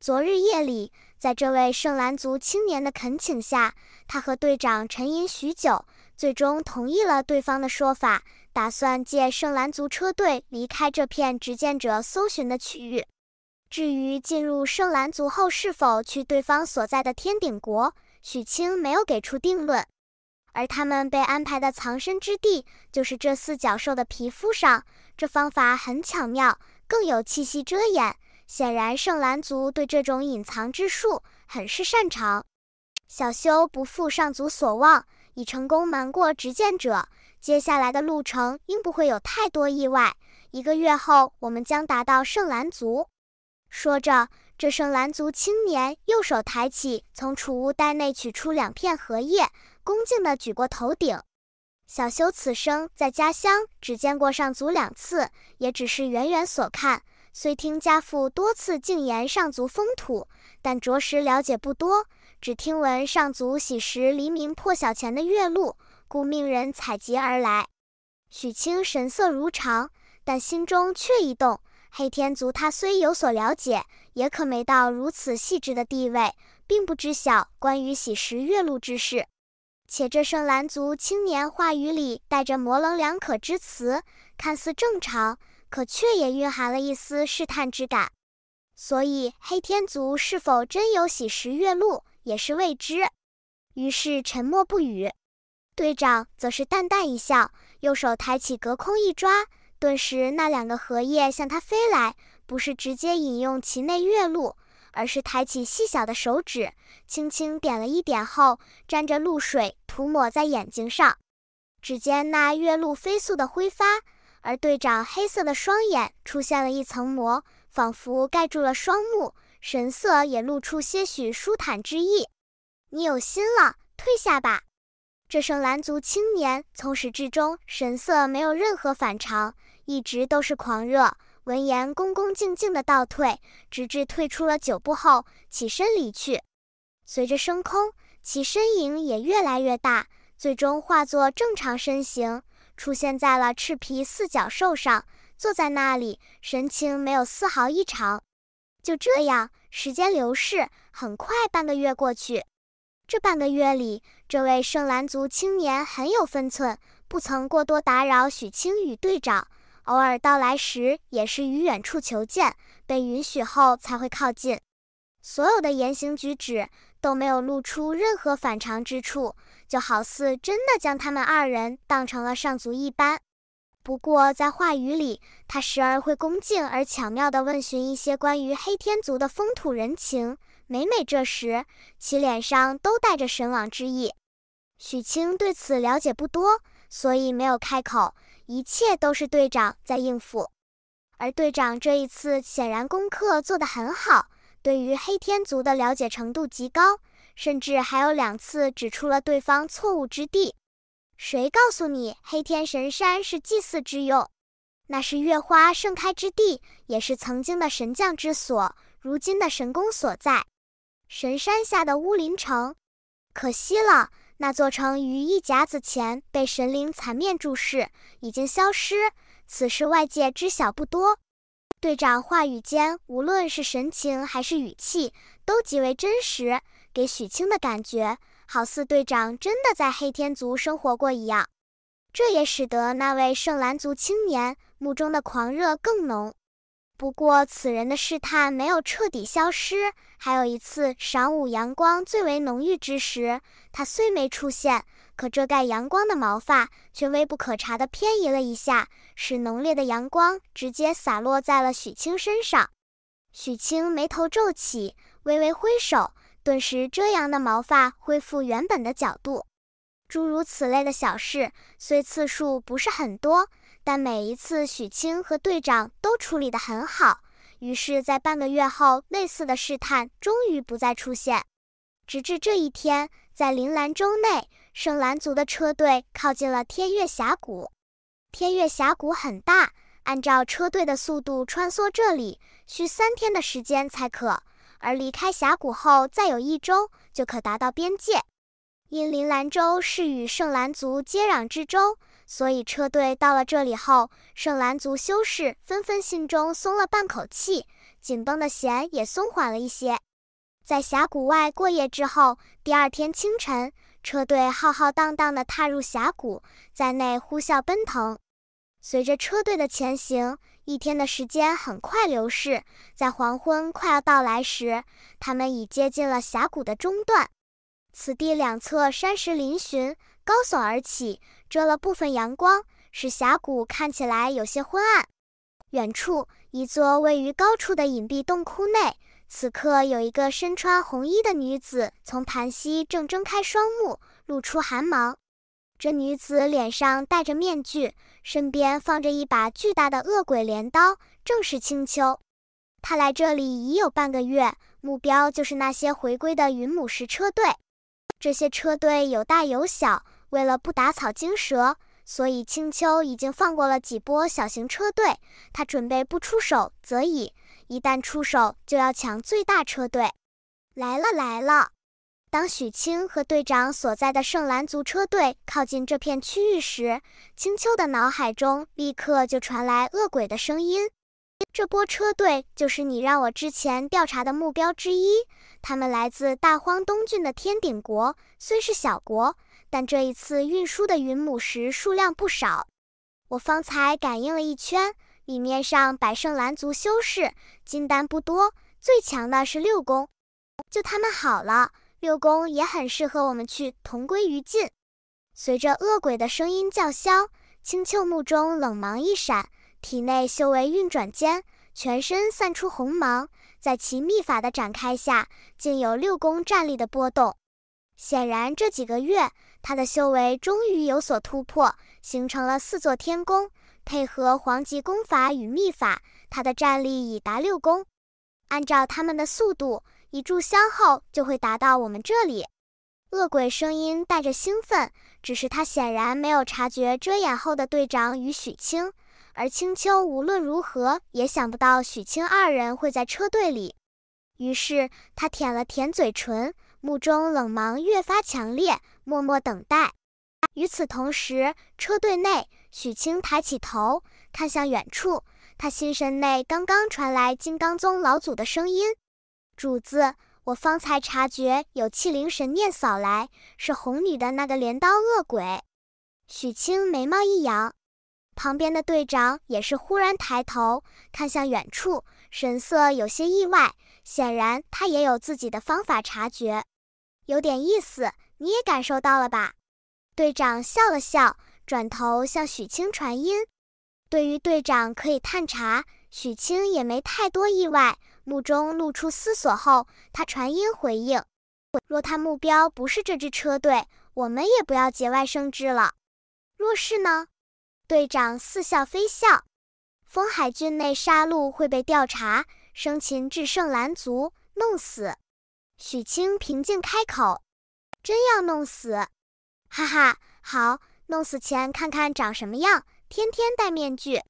昨日夜里，在这位圣兰族青年的恳请下，他和队长沉吟许久，最终同意了对方的说法，打算借圣兰族车队离开这片执剑者搜寻的区域。至于进入圣兰族后是否去对方所在的天顶国，许清没有给出定论。而他们被安排的藏身之地，就是这四角兽的皮肤上，这方法很巧妙，更有气息遮掩。显然，圣兰族对这种隐藏之术很是擅长。小修不负上族所望，已成功瞒过执剑者。接下来的路程应不会有太多意外。一个月后，我们将达到圣兰族。说着，这圣兰族青年右手抬起，从储物袋内取出两片荷叶，恭敬地举过头顶。小修此生在家乡只见过上族两次，也只是远远所看。虽听家父多次进言上族风土，但着实了解不多，只听闻上族喜食黎明破晓前的月露，故命人采集而来。许清神色如常，但心中却一动。黑天族他虽有所了解，也可没到如此细致的地位，并不知晓关于喜食月露之事。且这圣蓝族青年话语里带着模棱两可之词，看似正常。可却也蕴含了一丝试探之感，所以黑天族是否真有喜食月露也是未知。于是沉默不语，队长则是淡淡一笑，右手抬起，隔空一抓，顿时那两个荷叶向他飞来。不是直接引用其内月露，而是抬起细小的手指，轻轻点了一点后，沾着露水涂抹在眼睛上。只见那月露飞速的挥发。而队长黑色的双眼出现了一层膜，仿佛盖住了双目，神色也露出些许舒坦之意。你有心了，退下吧。这声蓝族青年从始至终神色没有任何反常，一直都是狂热。闻言，恭恭敬敬地倒退，直至退出了九步后，起身离去。随着升空，其身影也越来越大，最终化作正常身形。出现在了赤皮四角兽上，坐在那里，神情没有丝毫异常。就这样，时间流逝，很快半个月过去。这半个月里，这位圣兰族青年很有分寸，不曾过多打扰许清雨队长，偶尔到来时也是于远处求见，被允许后才会靠近。所有的言行举止都没有露出任何反常之处。就好似真的将他们二人当成了上族一般。不过在话语里，他时而会恭敬而巧妙地问询一些关于黑天族的风土人情，每每这时，其脸上都带着神往之意。许清对此了解不多，所以没有开口，一切都是队长在应付。而队长这一次显然功课做得很好，对于黑天族的了解程度极高。甚至还有两次指出了对方错误之地。谁告诉你黑天神山是祭祀之用？那是月花盛开之地，也是曾经的神将之所，如今的神宫所在。神山下的乌林城，可惜了，那座城于一甲子前被神灵残面注视，已经消失。此事外界知晓不多。队长话语间，无论是神情还是语气，都极为真实。给许清的感觉，好似队长真的在黑天族生活过一样，这也使得那位圣蓝族青年目中的狂热更浓。不过，此人的试探没有彻底消失。还有一次，晌午阳光最为浓郁之时，他虽没出现，可遮盖阳光的毛发却微不可察地偏移了一下，使浓烈的阳光直接洒落在了许清身上。许清眉头皱起，微微挥手。顿时，遮阳的毛发恢复原本的角度。诸如此类的小事虽次数不是很多，但每一次许清和队长都处理得很好。于是，在半个月后，类似的试探终于不再出现。直至这一天，在铃兰州内，圣兰族的车队靠近了天月峡谷。天月峡谷很大，按照车队的速度穿梭这里，需三天的时间才可。而离开峡谷后，再有一周就可达到边界。因临兰州是与圣兰族接壤之州，所以车队到了这里后，圣兰族修士纷纷心中松了半口气，紧绷的弦也松缓了一些。在峡谷外过夜之后，第二天清晨，车队浩浩荡荡地踏入峡谷，在内呼啸奔腾。随着车队的前行，一天的时间很快流逝。在黄昏快要到来时，他们已接近了峡谷的中段。此地两侧山石嶙峋，高耸而起，遮了部分阳光，使峡谷看起来有些昏暗。远处，一座位于高处的隐蔽洞窟内，此刻有一个身穿红衣的女子从盘膝正睁开双目，露出寒芒。这女子脸上戴着面具，身边放着一把巨大的恶鬼镰刀，正是青丘。她来这里已有半个月，目标就是那些回归的云母石车队。这些车队有大有小，为了不打草惊蛇，所以青丘已经放过了几波小型车队。他准备不出手则已，一旦出手就要抢最大车队。来了，来了！当许清和队长所在的圣兰族车队靠近这片区域时，青丘的脑海中立刻就传来恶鬼的声音：“这波车队就是你让我之前调查的目标之一。他们来自大荒东郡的天鼎国，虽是小国，但这一次运输的云母石数量不少。我方才感应了一圈，里面上百圣兰族修士，金丹不多，最强的是六宫。就他们好了。”六宫也很适合我们去同归于尽。随着恶鬼的声音叫嚣，青丘目中冷芒一闪，体内修为运转间，全身散出红芒。在其秘法的展开下，竟有六宫战力的波动。显然，这几个月他的修为终于有所突破，形成了四座天宫，配合黄级功法与秘法，他的战力已达六宫。按照他们的速度。一炷香后就会达到我们这里。恶鬼声音带着兴奋，只是他显然没有察觉遮掩后的队长与许清，而青丘无论如何也想不到许清二人会在车队里。于是他舔了舔嘴唇，目中冷芒越发强烈，默默等待。与此同时，车队内，许清抬起头看向远处，他心神内刚刚传来金刚宗老祖的声音。主子，我方才察觉有气灵神念扫来，是红女的那个镰刀恶鬼。许清眉毛一扬，旁边的队长也是忽然抬头看向远处，神色有些意外，显然他也有自己的方法察觉，有点意思，你也感受到了吧？队长笑了笑，转头向许清传音：“对于队长可以探查。”许清也没太多意外，目中露出思索后，他传音回应：“若他目标不是这支车队，我们也不要节外生枝了。若是呢？”队长似笑非笑：“风海郡内杀戮会被调查，生擒至圣蓝族，弄死。”许清平静开口：“真要弄死？哈哈，好，弄死前看看长什么样，天天戴面具。”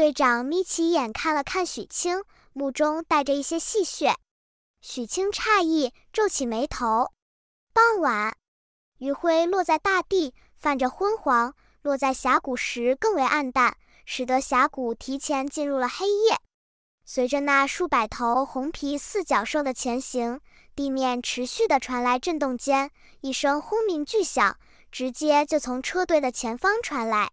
队长眯起眼看了看许清，目中带着一些戏谑。许清诧异，皱起眉头。傍晚，余晖落在大地，泛着昏黄；落在峡谷时，更为暗淡，使得峡谷提前进入了黑夜。随着那数百头红皮四角兽的前行，地面持续的传来震动间，一声轰鸣巨响，直接就从车队的前方传来。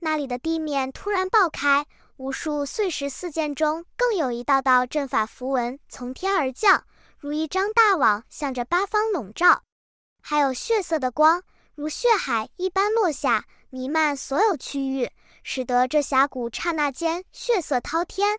那里的地面突然爆开，无数碎石四溅中，更有一道道阵法符文从天而降，如一张大网向着八方笼罩；还有血色的光，如血海一般落下，弥漫所有区域，使得这峡谷刹那间血色滔天。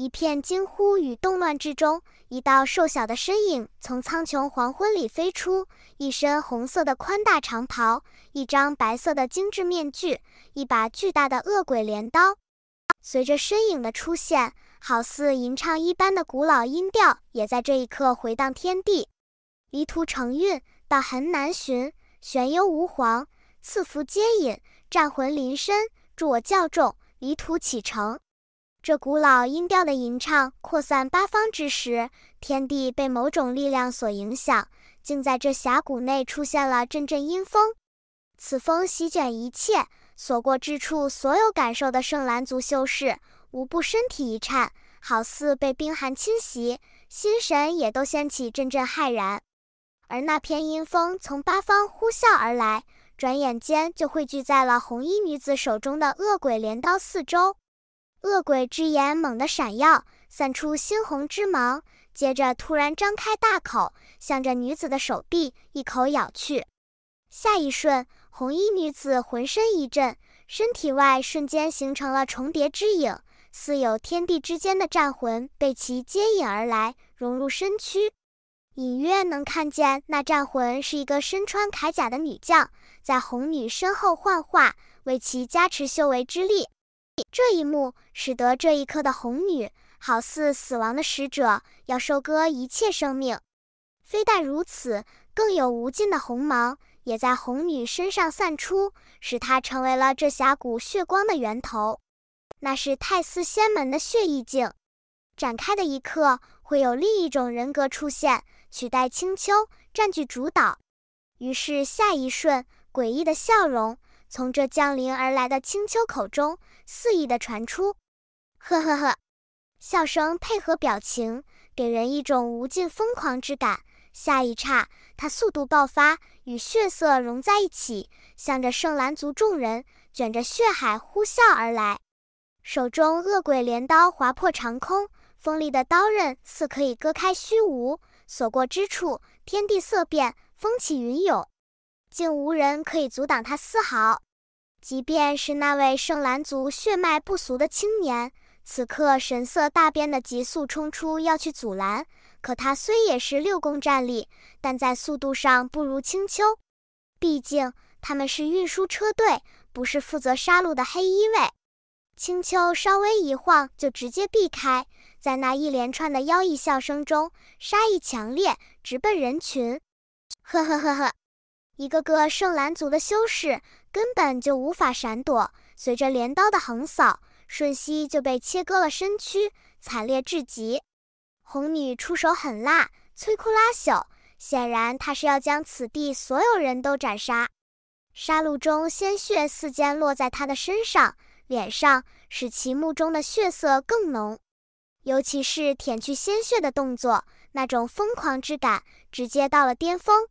一片惊呼与动乱之中，一道瘦小的身影从苍穹黄昏里飞出，一身红色的宽大长袍，一张白色的精致面具，一把巨大的恶鬼镰刀。随着身影的出现，好似吟唱一般的古老音调也在这一刻回荡天地。离途成韵，道痕难寻，玄幽无黄，赐福接引，战魂临身，助我教众离途启程。这古老音调的吟唱扩散八方之时，天地被某种力量所影响，竟在这峡谷内出现了阵阵阴风。此风席卷一切，所过之处，所有感受的圣兰族修士无不身体一颤，好似被冰寒侵袭，心神也都掀起阵阵骇然。而那片阴风从八方呼啸而来，转眼间就汇聚在了红衣女子手中的恶鬼镰刀四周。恶鬼之眼猛地闪耀，散出猩红之芒，接着突然张开大口，向着女子的手臂一口咬去。下一瞬，红衣女子浑身一震，身体外瞬间形成了重叠之影，似有天地之间的战魂被其接引而来，融入身躯。隐约能看见那战魂是一个身穿铠甲的女将，在红女身后幻化，为其加持修为之力。这一幕使得这一刻的红女好似死亡的使者，要收割一切生命。非但如此，更有无尽的红芒也在红女身上散出，使她成为了这峡谷血光的源头。那是太司仙门的血意境，展开的一刻会有另一种人格出现，取代青丘，占据主导。于是下一瞬，诡异的笑容。从这降临而来的青丘口中肆意的传出，呵呵呵，笑声配合表情，给人一种无尽疯狂之感。下一刹，他速度爆发，与血色融在一起，向着圣兰族众人卷着血海呼啸而来，手中恶鬼镰刀划破长空，锋利的刀刃似可以割开虚无，所过之处，天地色变，风起云涌。竟无人可以阻挡他丝毫，即便是那位圣兰族血脉不俗的青年，此刻神色大变的急速冲出要去阻拦，可他虽也是六宫战力，但在速度上不如青丘，毕竟他们是运输车队，不是负责杀戮的黑衣卫。青丘稍微一晃就直接避开，在那一连串的妖异笑声中，杀意强烈，直奔人群。呵呵呵呵。一个个圣兰族的修士根本就无法闪躲，随着镰刀的横扫，瞬息就被切割了身躯，惨烈至极。红女出手狠辣，摧枯拉朽，显然她是要将此地所有人都斩杀。杀戮中，鲜血四溅，落在她的身上、脸上，使其目中的血色更浓。尤其是舔去鲜血的动作，那种疯狂之感直接到了巅峰。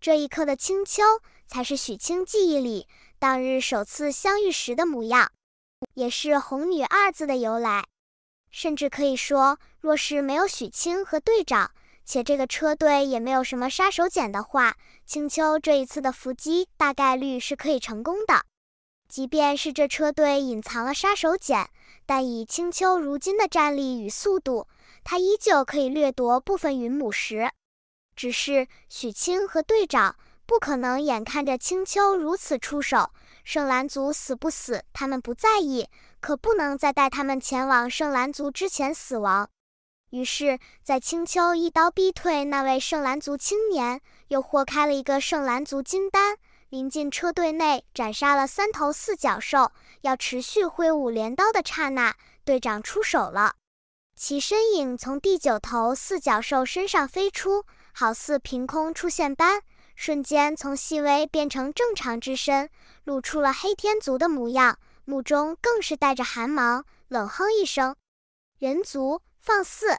这一刻的青丘，才是许清记忆里当日首次相遇时的模样，也是“红女”二字的由来。甚至可以说，若是没有许清和队长，且这个车队也没有什么杀手锏的话，青丘这一次的伏击大概率是可以成功的。即便是这车队隐藏了杀手锏，但以青丘如今的战力与速度，他依旧可以掠夺部分云母石。只是许清和队长不可能眼看着青丘如此出手，圣兰族死不死他们不在意，可不能再带他们前往圣兰族之前死亡。于是，在青丘一刀逼退那位圣兰族青年，又豁开了一个圣兰族金丹，临近车队内斩杀了三头四角兽，要持续挥舞镰刀的刹那，队长出手了，其身影从第九头四角兽身上飞出。好似凭空出现般，瞬间从细微变成正常之身，露出了黑天族的模样，目中更是带着寒芒，冷哼一声：“人族放肆！”